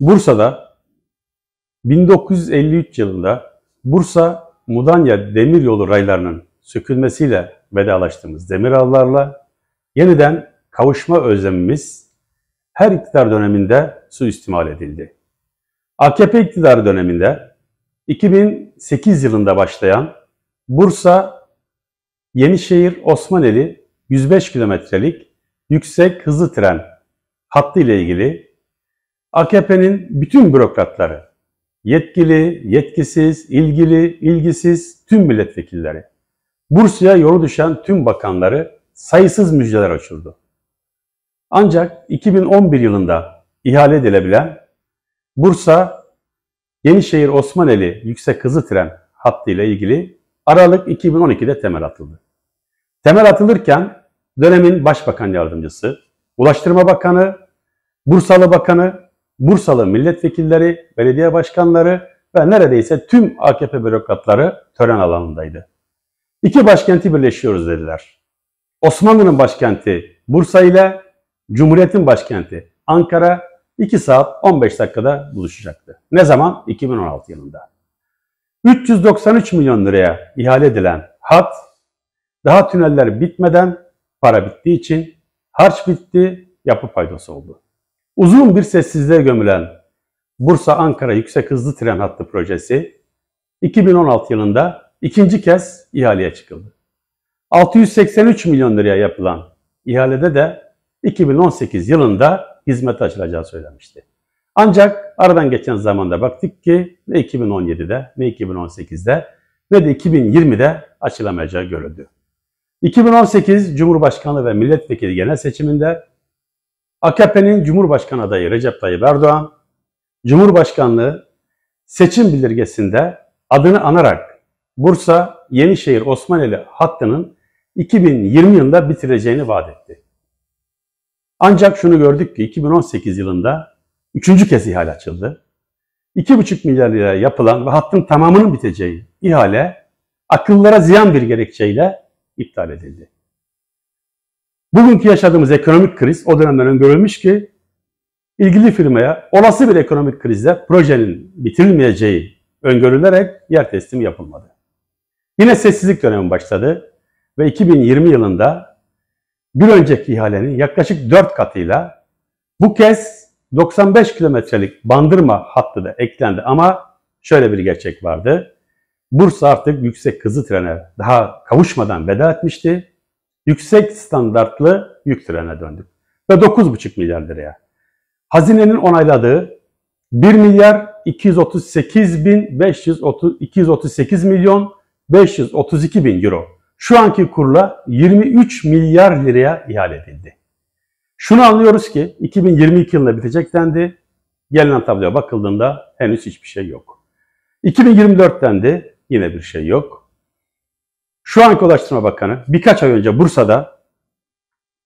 Bursa'da 1953 yılında Bursa Mudanya demiryolu raylarının sökülmesiyle vedalaştığımız demir ağlarla yeniden kavuşma özlemimiz her iktidar döneminde suistimal edildi. AKP iktidarı döneminde 2008 yılında başlayan Bursa Yenişehir Osmaneli 105 kilometrelik yüksek hızlı tren hattı ile ilgili AKP'nin bütün bürokratları, yetkili, yetkisiz, ilgili, ilgisiz tüm milletvekilleri, Bursa'ya yolu düşen tüm bakanları sayısız müjdeler açıldı. Ancak 2011 yılında ihale edilebilen Bursa Yenişehir Osmaneli Yüksek Hızlı Tren hattı ile ilgili Aralık 2012'de temel atıldı. Temel atılırken dönemin Başbakan Yardımcısı, Ulaştırma Bakanı, Bursalı Bakanı Bursalı milletvekilleri, belediye başkanları ve neredeyse tüm AKP bürokratları tören alanındaydı. İki başkenti birleşiyoruz dediler. Osmanlı'nın başkenti Bursa ile Cumhuriyet'in başkenti Ankara 2 saat 15 dakikada buluşacaktı. Ne zaman? 2016 yılında. 393 milyon liraya ihale edilen hat daha tüneller bitmeden para bittiği için harç bitti, yapı faydası oldu. Uzun bir sessizliğe gömülen Bursa-Ankara Yüksek Hızlı Tren Hattı projesi 2016 yılında ikinci kez ihaleye çıkıldı. 683 milyon liraya yapılan ihalede de 2018 yılında hizmete açılacağı söylenmişti. Ancak aradan geçen zamanda baktık ki ne 2017'de ne 2018'de ne de 2020'de açılamayacağı görüldü. 2018 Cumhurbaşkanlığı ve Milletvekili genel seçiminde AKP'nin Cumhurbaşkanı adayı Recep Tayyip Erdoğan, Cumhurbaşkanlığı seçim bildirgesinde adını anarak Bursa Yenişehir Osmaneli hattının 2020 yılında bitireceğini vaat etti. Ancak şunu gördük ki 2018 yılında üçüncü kez ihale açıldı. 2,5 milyar lira yapılan ve hattın tamamının biteceği ihale akıllara ziyan bir gerekçeyle iptal edildi. Bugünkü yaşadığımız ekonomik kriz o dönemden öngörülmüş ki ilgili firmaya olası bir ekonomik krizde projenin bitirilmeyeceği öngörülerek yer teslimi yapılmadı. Yine sessizlik dönemi başladı ve 2020 yılında bir önceki ihalenin yaklaşık 4 katıyla bu kez 95 kilometrelik bandırma hattı da eklendi ama şöyle bir gerçek vardı. Bursa artık yüksek hızlı trene daha kavuşmadan veda etmişti yüksek standartlı yük trene döndük. Ve 9,5 milyar liraya. Hazinenin onayladığı 1 milyar 238 bin 238 milyon 532 bin euro. Şu anki kurla 23 milyar liraya ihale edildi. Şunu anlıyoruz ki 2022 yılında bitecek dendi. Gelinen tabloya bakıldığında henüz hiçbir şey yok. 2024 dendi. Yine bir şey yok. Şu anki Ulaştırma Bakanı birkaç ay önce Bursa'da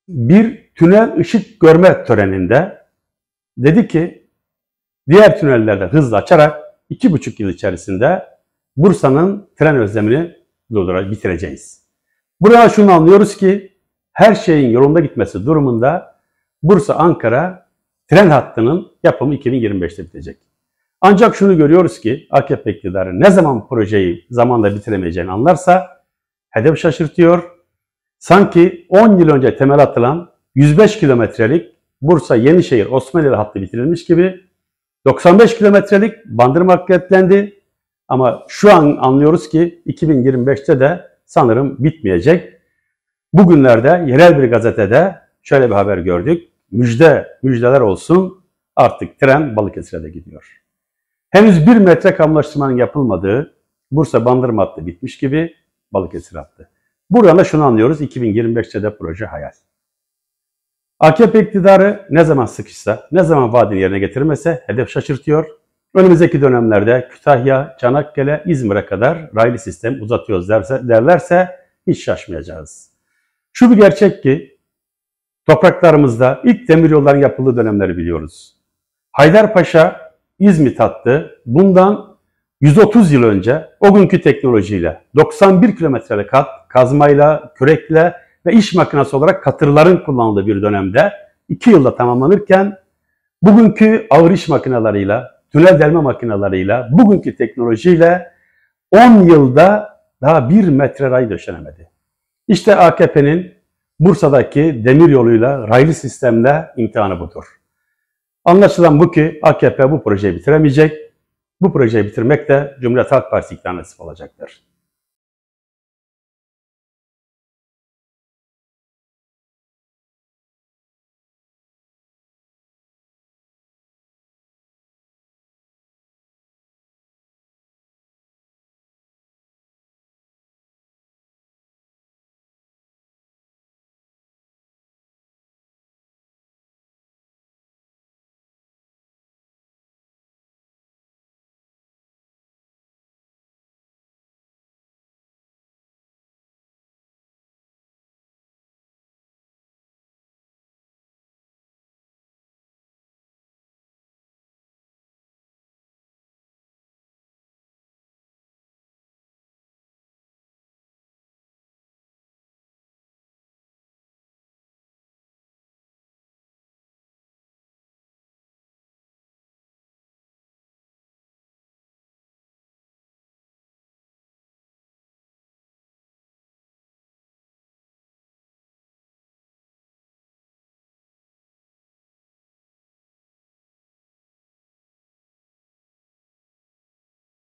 bir tünel ışık görme töreninde dedi ki diğer tünellerde hızla açarak iki buçuk yıl içerisinde Bursa'nın tren özlemini bitireceğiz. Buradan şunu anlıyoruz ki her şeyin yolunda gitmesi durumunda Bursa-Ankara tren hattının yapımı 2025'te bitecek. Ancak şunu görüyoruz ki AKP iktidarı ne zaman projeyi zamanla bitiremeyeceğini anlarsa hedef şaşırtıyor. Sanki 10 yıl önce temel atılan 105 kilometrelik Bursa-Yenişehir Osmanlı hattı bitirilmiş gibi 95 kilometrelik Bandırma hareketlendi. Ama şu an anlıyoruz ki 2025'te de sanırım bitmeyecek. Bugünlerde yerel bir gazetede şöyle bir haber gördük. Müjde, müjdeler olsun artık tren Balıkesir'e de gidiyor. Henüz bir metre kamulaştırmanın yapılmadığı Bursa Bandırma hattı bitmiş gibi Balıkesir attı. Buradan da şunu anlıyoruz. 2025'te de proje hayal. AKP iktidarı ne zaman sıkışsa, ne zaman vaadini yerine getirmese hedef şaşırtıyor. Önümüzdeki dönemlerde Kütahya, Çanakkale, İzmir'e kadar raylı sistem uzatıyoruz derse, derlerse hiç şaşmayacağız. Şu bir gerçek ki topraklarımızda ilk demiryolların yapıldığı dönemleri biliyoruz. Haydarpaşa İzmit hattı bundan 130 yıl önce o günkü teknolojiyle 91 kilometrelik kat, kazmayla, kürekle ve iş makinesi olarak katırların kullanıldığı bir dönemde 2 yılda tamamlanırken bugünkü ağır iş makinalarıyla tünel delme makinalarıyla bugünkü teknolojiyle 10 yılda daha 1 metre ray döşenemedi. İşte AKP'nin Bursa'daki demir yoluyla, raylı sistemle imtihanı budur. Anlaşılan bu ki AKP bu projeyi bitiremeyecek bu projeyi bitirmek de Cumhuriyet Halk Partisi iktidar nasip olacaktır.